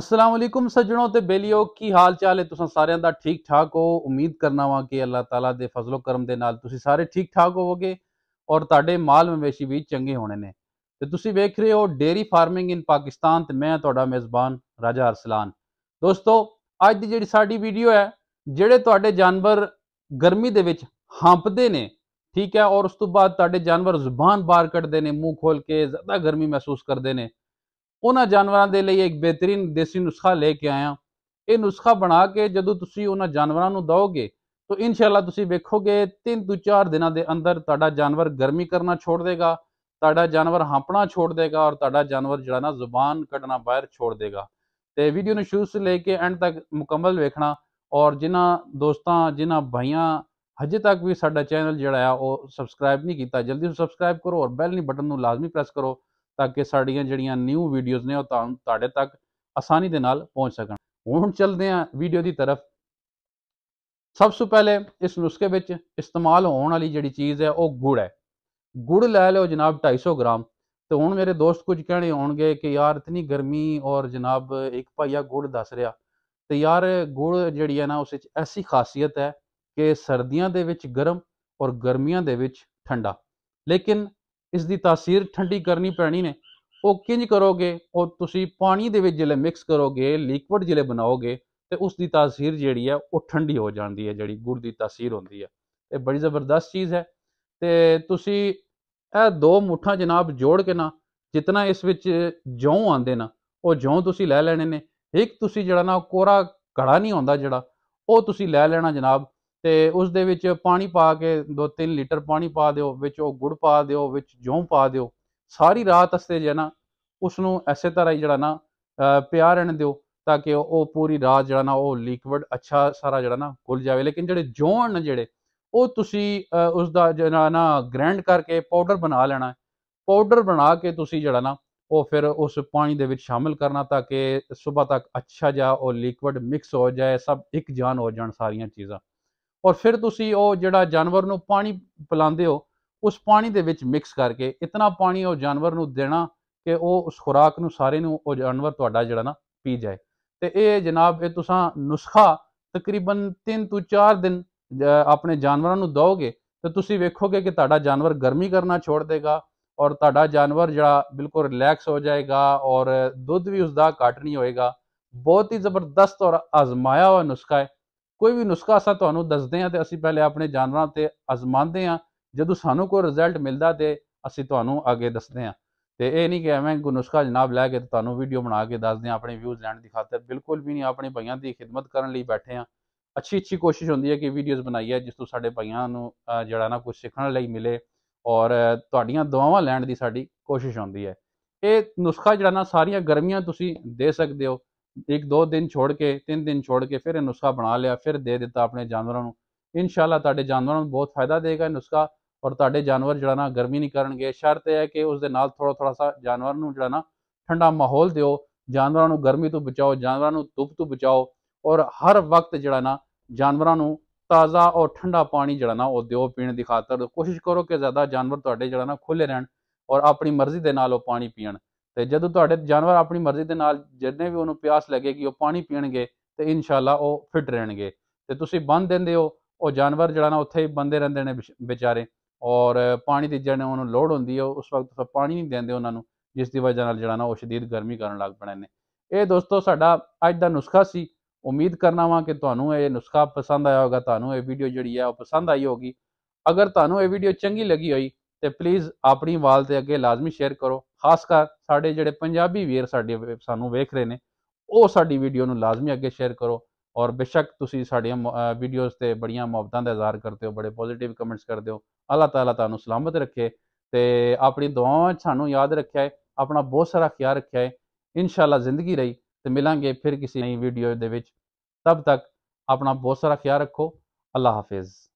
ਅਸਲਾਮ ਅਲੈਕੁਮ ਸੱਜਣੋ ਤੇ ਬੇਲੀਓ ਕੀ ਹਾਲ ਚਾਲ ਹੈ ਤੁਸੀਂ ਸਾਰਿਆਂ ਦਾ ਠੀਕ ਠਾਕ ਹੋ ਉਮੀਦ ਕਰਨਾ ਵਾਂ ਕਿ ਅੱਲਾਹ ਤਾਲਾ ਦੇ ਫਜ਼ਲੋ ਕਰਮ ਦੇ ਨਾਲ ਤੁਸੀਂ ਸਾਰੇ ਠੀਕ ਠਾਕ ਹੋਵੋਗੇ ਔਰ ਤੁਹਾਡੇ ਮਾਲ ਮਵੇਸ਼ੀ ਵੀ ਚੰਗੇ ਹੋਣੇ ਨੇ ਤੇ ਤੁਸੀਂ ਵੇਖ ਰਹੇ ਹੋ ਡੇਰੀ ਫਾਰਮਿੰਗ ਇਨ ਪਾਕਿਸਤਾਨ ਤੇ ਮੈਂ ਤੁਹਾਡਾ ਮੇਜ਼ਬਾਨ ਰਾਜਾ ਅਰਸਲਾਨ ਦੋਸਤੋ ਅੱਜ ਦੀ ਜਿਹੜੀ ਸਾਡੀ ਵੀਡੀਓ ਹੈ ਜਿਹੜੇ ਤੁਹਾਡੇ ਜਾਨਵਰ ਗਰਮੀ ਦੇ ਵਿੱਚ ਹੰਪਦੇ ਨੇ ਠੀਕ ਹੈ ਔਰ ਉਸ ਤੋਂ ਬਾਅਦ ਤੁਹਾਡੇ ਜਾਨਵਰ ਜ਼ੁਬਾਨ ਬਾਹਰ ਕੱਢਦੇ ਨੇ ਮੂੰਹ ਖੋਲ ਕੇ ਜ਼ਿਆਦਾ ਗਰਮੀ ਮਹਿਸੂਸ ਕਰਦੇ ਨੇ ਉਹਨਾਂ ਜਾਨਵਰਾਂ ਦੇ ਲਈ ਇੱਕ ਬਿਹਤਰੀਨ ਦੇਸੀ ਨੁਸਖਾ ਲੈ ਕੇ ਆਇਆ ਇਹ ਨੁਸਖਾ ਬਣਾ ਕੇ ਜਦੋਂ ਤੁਸੀਂ ਉਹਨਾਂ ਜਾਨਵਰਾਂ ਨੂੰ ਦਿਓਗੇ ਤਾਂ ਇਨਸ਼ਾਅੱਲਾ ਤੁਸੀਂ ਵੇਖੋਗੇ 3 ਤੋਂ 4 ਦਿਨਾਂ ਦੇ ਅੰਦਰ ਤੁਹਾਡਾ ਜਾਨਵਰ ਗਰਮੀ ਕਰਨਾ ਛੋੜ ਦੇਗਾ ਤੁਹਾਡਾ ਜਾਨਵਰ ਹਾਂਪਣਾ ਛੋੜ ਦੇਗਾ ਔਰ ਤੁਹਾਡਾ ਜਾਨਵਰ ਜਿਹੜਾ ਨਾ ਜ਼ੁਬਾਨ ਕੱਢਣਾ ਬਾਹਰ ਛੋੜ ਦੇਗਾ ਤੇ ਵੀਡੀਓ ਨੂੰ ਸ਼ੁਰੂ ਤੋਂ ਲੈ ਕੇ ਐਂਡ ਤੱਕ ਮੁਕੰਮਲ ਵੇਖਣਾ ਔਰ ਜਿਨ੍ਹਾਂ ਦੋਸਤਾਂ ਜਿਨ੍ਹਾਂ ਭਾਈਆਂ ਹਜੇ ਤੱਕ ਵੀ ਸਾਡਾ ਚੈਨਲ ਜਿਹੜਾ ਆ ਉਹ ਸਬਸਕ੍ਰਾਈਬ ਨਹੀਂ ਕੀਤਾ ਜਲਦੀ ਸਬਸਕ੍ਰਾਈਬ ਕਰੋ ਔਰ ਬੈਲ ਨਹੀਂ ਬਟਨ ਨੂੰ ਲਾਜ਼ਮੀ ਪ੍ਰੈਸ ਕਰੋ ਤਾਂ ਕਿ ਸਾਡੀਆਂ ਜਿਹੜੀਆਂ ਨਿਊ ਵੀਡੀਓਜ਼ ਨੇ ਉਹ ਤੁਹਾਡੇ ਤੱਕ ਆਸਾਨੀ ਦੇ ਨਾਲ ਪਹੁੰਚ ਸਕਣ ਹੁਣ ਚਲਦੇ ਆਂ ਵੀਡੀਓ ਦੀ ਤਰਫ ਸਭ ਤੋਂ ਪਹਿਲੇ ਇਸ ਨੁਸਖੇ ਵਿੱਚ ਇਸਤੇਮਾਲ ਹੋਣ ਵਾਲੀ ਜਿਹੜੀ ਚੀਜ਼ ਹੈ ਉਹ ਗੁੜ ਹੈ ਗੁੜ ਲੈ ਲਓ ਜਨਾਬ 250 ਗ੍ਰਾਮ ਤੇ ਹੁਣ ਮੇਰੇ ਦੋਸਤ ਕੁਝ ਕਹਿਣੇ ਹੋਣਗੇ ਕਿ ਯਾਰ ਇਤਨੀ ਗਰਮੀ ਔਰ ਜਨਾਬ ਇੱਕ ਭਾਈਆ ਗੁੜ ਦੱਸ ਰਿਹਾ ਤੇ ਯਾਰ ਗੁੜ ਜਿਹੜੀ ਹੈ ਨਾ ਉਸ ਵਿੱਚ ਐਸੀ ਖਾਸੀਅਤ ਹੈ ਕਿ ਸਰਦੀਆਂ ਦੇ ਵਿੱਚ ਗਰਮ ਔਰ ਗਰਮੀਆਂ ਦੇ ਵਿੱਚ ਠੰਡਾ ਲੇਕਿਨ ਇਸ ਦੀ ਤਾਸੀਰ ਠੰਡੀ ਕਰਨੀ ਪੈਣੀ ਨੇ ਉਹ ਕਿੰਜ ਕਰੋਗੇ ਉਹ ਤੁਸੀਂ ਪਾਣੀ ਦੇ ਵਿੱਚ ਜਿਹੜੇ ਮਿਕਸ ਕਰੋਗੇ ਲਿਕਵਿਡ ਜਿਹੜੇ ਬਣਾਓਗੇ ਤੇ ਉਸ ਦੀ ਤਾਸੀਰ ਜਿਹੜੀ ਹੈ ਉਹ ਠੰਡੀ ਹੋ ਜਾਂਦੀ ਹੈ ਜਿਹੜੀ ਗੁੜ ਦੀ ਤਾਸੀਰ ਹੁੰਦੀ ਹੈ ਇਹ ਬੜੀ ਜ਼ਬਰਦਸਤ ਚੀਜ਼ ਹੈ ਤੇ ਤੁਸੀਂ ਇਹ ਦੋ ਮੁੱਠਾਂ ਜਨਾਬ ਜੋੜ ਕੇ ਨਾ ਜਿੰਨਾ ਇਸ ਵਿੱਚ ਜੌਂ ਆਂਦੇ ਨਾ ਉਹ ਜੌਂ ਤੁਸੀਂ ਲੈ ਲੈਣੇ ਨੇ ਇੱਕ ਤੁਸੀਂ ਜਿਹੜਾ ਨਾ ਕੋਰਾ ਘੜਾ ਨਹੀਂ ਹੁੰਦਾ ਜਿਹੜਾ ਉਹ ਤੁਸੀਂ ਲੈ ਲੈਣਾ ਜਨਾਬ ਤੇ ਉਸ ਦੇ ਵਿੱਚ ਪਾਣੀ ਪਾ ਕੇ 2-3 ਲੀਟਰ ਪਾਣੀ ਪਾ ਦਿਓ ਵਿੱਚ ਉਹ ਗੁੜ ਪਾ ਦਿਓ ਵਿੱਚ ਜੌਂ ਪਾ ਦਿਓ ਸਾਰੀ ਰਾਤ ਅਸਤੇ ਜੇ ਨਾ ਉਸ ਨੂੰ ਐਸੇ ਤਰ੍ਹਾਂ ਹੀ ਜਿਹੜਾ ਨਾ ਪਿਆ ਰਹਿਣ ਦਿਓ ਤਾਂ ਕਿ ਉਹ ਪੂਰੀ ਰਾਤ ਜਿਹੜਾ ਨਾ ਉਹ ਲਿਕਵਿਡ ਅੱਛਾ ਸਾਰਾ ਜਿਹੜਾ ਨਾ ਖੁੱਲ ਜਾਵੇ ਲੇਕਿਨ ਜਿਹੜੇ ਜੌਂ ਨੇ ਜਿਹੜੇ ਉਹ ਤੁਸੀਂ ਉਸ ਦਾ ਜਿਹੜਾ ਨਾ ਗ੍ਰੈਂਡ ਕਰਕੇ ਪਾਊਡਰ ਬਣਾ ਲੈਣਾ ਪਾਊਡਰ ਬਣਾ ਕੇ ਤੁਸੀਂ ਜਿਹੜਾ ਨਾ ਉਹ ਫਿਰ ਉਸ ਪਾਣੀ ਦੇ ਵਿੱਚ ਸ਼ਾਮਿਲ ਕਰਨਾ ਤਾਂ ਕਿ ਸਵੇਰ ਤੱਕ ਅੱਛਾ ਜਿਹਾ ਉਹ ਲਿਕਵਿਡ ਮਿਕਸ ਹੋ ਜਾਏ ਸਭ ਇੱਕ ਜਾਨ ਹੋ ਜਾਣ ਸਾਰੀਆਂ ਚੀਜ਼ਾਂ ਔਰ ਫਿਰ ਤੁਸੀਂ ਉਹ ਜਿਹੜਾ ਜਾਨਵਰ ਨੂੰ ਪਾਣੀ ਪਿਲਾਉਂਦੇ ਹੋ ਉਸ ਪਾਣੀ ਦੇ ਵਿੱਚ ਮਿਕਸ ਕਰਕੇ ਇਤਨਾ ਪਾਣੀ ਉਹ ਜਾਨਵਰ ਨੂੰ ਦੇਣਾ ਕਿ ਉਹ ਉਸ ਖੁਰਾਕ ਨੂੰ ਸਾਰੇ ਨੂੰ ਉਹ ਜਾਨਵਰ ਤੁਹਾਡਾ ਜਿਹੜਾ ਨਾ ਪੀ ਜਾਏ ਤੇ ਇਹ ਜਨਾਬ ਇਹ ਤੁਸੀਂ ਨੁਸਖਾ ਤਕਰੀਬਨ 3 ਤੋਂ 4 ਦਿਨ ਆਪਣੇ ਜਾਨਵਰਾਂ ਨੂੰ ਦੋਗੇ ਤੇ ਤੁਸੀਂ ਵੇਖੋਗੇ ਕਿ ਤੁਹਾਡਾ ਜਾਨਵਰ ਗਰਮੀ ਕਰਨਾ ਛੋੜ ਦੇਗਾ ਔਰ ਤੁਹਾਡਾ ਜਾਨਵਰ ਜਿਹੜਾ ਬਿਲਕੁਲ ਰਿਲੈਕਸ ਹੋ ਜਾਏਗਾ ਔਰ ਦੁੱਧ ਵੀ ਉਸ ਦਾ ਘਟ ਨਹੀਂ ਹੋਏਗਾ ਬਹੁਤ ਹੀ ਜ਼ਬਰਦਸਤ ਔਰ ਅਜ਼ਮਾਇਆ ਹੋਇਆ ਨੁਸਖਾ ਹੈ ਕੋਈ ਵੀ ਨੁਸਖਾ ਅਸਾਂ ਤੁਹਾਨੂੰ ਦੱਸਦੇ ਹਾਂ ਤੇ ਅਸੀਂ ਪਹਿਲੇ ਆਪਣੇ ਜਾਨਵਰਾਂ ਤੇ ਅਜ਼ਮਾਉਂਦੇ ਹਾਂ ਜਦੋਂ ਸਾਨੂੰ ਕੋਈ ਰਿਜ਼ਲਟ ਮਿਲਦਾ ਤੇ ਅਸੀਂ ਤੁਹਾਨੂੰ ਅੱਗੇ ਦੱਸਦੇ ਹਾਂ ਤੇ ਇਹ ਨਹੀਂ ਕਿ ਐਵੇਂ ਕੋਈ ਨੁਸਖਾ ਜਨਾਬ ਲੈ ਕੇ ਤੁਹਾਨੂੰ ਵੀਡੀਓ ਬਣਾ ਕੇ ਦੱਸਦੇ ਹਾਂ ਆਪਣੇ ਵਿਊਜ਼ ਲੈਣ ਦੀ ਖਾਤਰ ਬਿਲਕੁਲ ਵੀ ਨਹੀਂ ਆਪਣੇ ਭਾਈਆਂ ਦੀ ਖਿਦਮਤ ਕਰਨ ਲਈ ਬੈਠੇ ਹਾਂ ਅੱਛੀ ਅੱਛੀ ਕੋਸ਼ਿਸ਼ ਹੁੰਦੀ ਹੈ ਕਿ ਵੀਡੀਓਜ਼ ਬਣਾਈਏ ਜਿਸ ਤੋਂ ਸਾਡੇ ਭਾਈਆਂ ਨੂੰ ਜਿਹੜਾ ਨਾ ਕੁਝ ਸਿੱਖਣ ਲਈ ਮਿਲੇ ਔਰ ਤੁਹਾਡੀਆਂ ਦੁਆਵਾਂ ਲੈਣ ਦੀ ਸਾਡੀ ਕੋਸ਼ਿਸ਼ ਹੁੰਦੀ ਹੈ ਇਹ ਨੁਸਖਾ ਜਿਹੜਾ ਨਾ ਸਾਰੀਆਂ ਗਰਮੀਆਂ ਤੁਸੀਂ ਦੇ ਸਕਦੇ ਹੋ ਇੱਕ ਦੋ ਦਿਨ ਛੋੜ ਕੇ ਤਿੰਨ ਦਿਨ ਛੋੜ ਕੇ ਫਿਰ ਇਹ ਨੁਸਖਾ ਬਣਾ ਲਿਆ ਫਿਰ ਦੇ ਦਿੱਤਾ ਆਪਣੇ ਜਾਨਵਰਾਂ ਨੂੰ ਇਨਸ਼ਾਅੱਲਾ ਤੁਹਾਡੇ ਜਾਨਵਰਾਂ ਨੂੰ ਬਹੁਤ ਫਾਇਦਾ ਦੇਗਾ ਇਹ ਨੁਸਖਾ ਔਰ ਤੁਹਾਡੇ ਜਾਨਵਰ ਜਿਹੜਾ ਨਾ ਗਰਮੀ ਨਹੀਂ ਕਰਨਗੇ ਸ਼ਰਤ ਇਹ ਹੈ ਕਿ ਉਸ ਦੇ ਨਾਲ ਥੋੜਾ ਥੋੜਾ ਸਾ ਜਾਨਵਰ ਨੂੰ ਜਿਹੜਾ ਨਾ ਠੰਡਾ ਮਾਹੌਲ ਦਿਓ ਜਾਨਵਰਾਂ ਨੂੰ ਗਰਮੀ ਤੋਂ ਬਚਾਓ ਜਾਨਵਰਾਂ ਨੂੰ ਧੁੱਪ ਤੋਂ ਬਚਾਓ ਔਰ ਹਰ ਵਕਤ ਜਿਹੜਾ ਨਾ ਜਾਨਵਰਾਂ ਨੂੰ ਤਾਜ਼ਾ ਔਰ ਠੰਡਾ ਪਾਣੀ ਜਿਹੜਾ ਨਾ ਉਹ ਦਿਓ ਪੀਣ ਦੀ ਖਾਤਰ ਕੋਸ਼ਿਸ਼ ਕਰੋ ਕਿ ਜ਼ਿਆਦਾ ਜਾਨਵਰ ਤੁਹਾਡੇ ਜਿਹੜਾ ਨਾ ਖੁੱਲੇ ਰਹਿਣ ਔਰ ਆਪਣੀ ਮਰਜ਼ੀ ਦੇ ਨਾਲ ਉਹ ਪਾਣੀ ਪੀਣ ਤੇ ਜਦੋਂ ਤੁਹਾਡੇ ਜਾਨਵਰ ਆਪਣੀ ਮਰਜ਼ੀ ਦੇ ਨਾਲ ਜਿੰਨੇ ਵੀ ਉਹਨੂੰ ਪਿਆਸ ਲੱਗੇਗੀ ਉਹ ਪਾਣੀ ਪੀਣਗੇ ਤੇ ਇਨਸ਼ਾਅੱਲਾ ਉਹ ਫਿਟ ਰਹਿਣਗੇ ਤੇ ਤੁਸੀਂ ਬੰਨ ਦਿੰਦੇ ਹੋ ਉਹ ਜਾਨਵਰ ਜਿਹੜਾ ਨਾ ਉੱਥੇ ਹੀ ਬੰਦੇ ਰਹਿੰਦੇ ਨੇ ਵਿਚਾਰੇ ਔਰ ਪਾਣੀ ਦੀ ਜਿਹੜਾ ਉਹਨੂੰ ਲੋੜ ਹੁੰਦੀ ਹੈ ਉਸ ਵਕਤ ਤੁਸੀਂ ਪਾਣੀ ਨਹੀਂ ਦਿੰਦੇ ਉਹਨਾਂ ਨੂੰ ਜਿਸ ਦੀ ਵਜ੍ਹਾ ਨਾਲ ਜਿਹੜਾ ਨਾ ਉਹ ਸ਼ਦੀਦ ਗਰਮੀ ਕਰਨ ਲੱਗ ਪੈਣੇ ਨੇ ਇਹ ਦੋਸਤੋ ਸਾਡਾ ਅੱਜ ਦਾ ਨੁਸਖਾ ਸੀ ਉਮੀਦ ਕਰਨਾ ਵਾਂ ਕਿ ਤੁਹਾਨੂੰ ਇਹ ਨੁਸਖਾ ਪਸੰਦ ਆਇਆ ਹੋਗਾ ਤੁਹਾਨੂੰ ਇਹ ਵੀਡੀਓ ਜਿਹੜੀ ਹੈ ਉਹ ਪਸੰਦ ਆਈ ਹੋਗੀ ਅਗਰ ਤੁਹਾਨੂੰ ਇਹ ਵੀਡੀਓ ਚੰਗੀ ਲੱਗੀ ਹੋਈ ਤੇ ਪਲੀਜ਼ ਆਪਣੀ ਵਾਲ ਤੇ ਅੱਗੇ ਲਾਜ਼ਮੀ ਸ਼ੇਅਰ ਕਰੋ ਖਾਸਕਰ ਸਾਡੇ ਜਿਹੜੇ ਪੰਜਾਬੀ ਵੀਰ ਸਾਡੇ ਸਾਨੂੰ ਵੇਖ ਰਹੇ ਨੇ ਉਹ ਸਾਡੀ ਵੀਡੀਓ ਨੂੰ ਲਾਜ਼ਮੀ ਅੱਗੇ ਸ਼ੇਅਰ ਕਰੋ ਔਰ ਬੇਸ਼ੱਕ ਤੁਸੀਂ ਸਾਡੀਆਂ ਵੀਡੀਓਜ਼ ਤੇ ਬੜੀਆਂ ਮੁਹੱਬਤਾਂ ਦਾ ਇਜ਼ਹਾਰ ਕਰਦੇ ਹੋ ਬੜੇ ਪੋਜ਼ਿਟਿਵ ਕਮੈਂਟਸ ਕਰਦੇ ਹੋ ਅੱਲਾਹ ਤਾਲਾ ਤੁਹਾਨੂੰ ਸਲਾਮਤ ਰੱਖੇ ਤੇ ਆਪਣੀ ਦੁਆਵਾਂ ਸਾਨੂੰ ਯਾਦ ਰੱਖਿਆ ਹੈ ਆਪਣਾ ਬਹੁਤ ਸਾਰਾ ਖਿਆਲ ਰੱਖਿਆ ਹੈ ਇਨਸ਼ਾਅੱਲਾ ਜ਼ਿੰਦਗੀ ਰਹੀ ਤੇ ਮਿਲਾਂਗੇ ਫਿਰ ਕਿਸੇ ਨਈ ਵੀਡੀਓ ਦੇ ਵਿੱਚ ਤਬ ਤੱਕ ਆਪਣਾ ਬਹੁਤ ਸਾਰਾ ਖਿਆਲ ਰੱਖੋ ਅੱਲਾਹ ਹਾਫਿਜ਼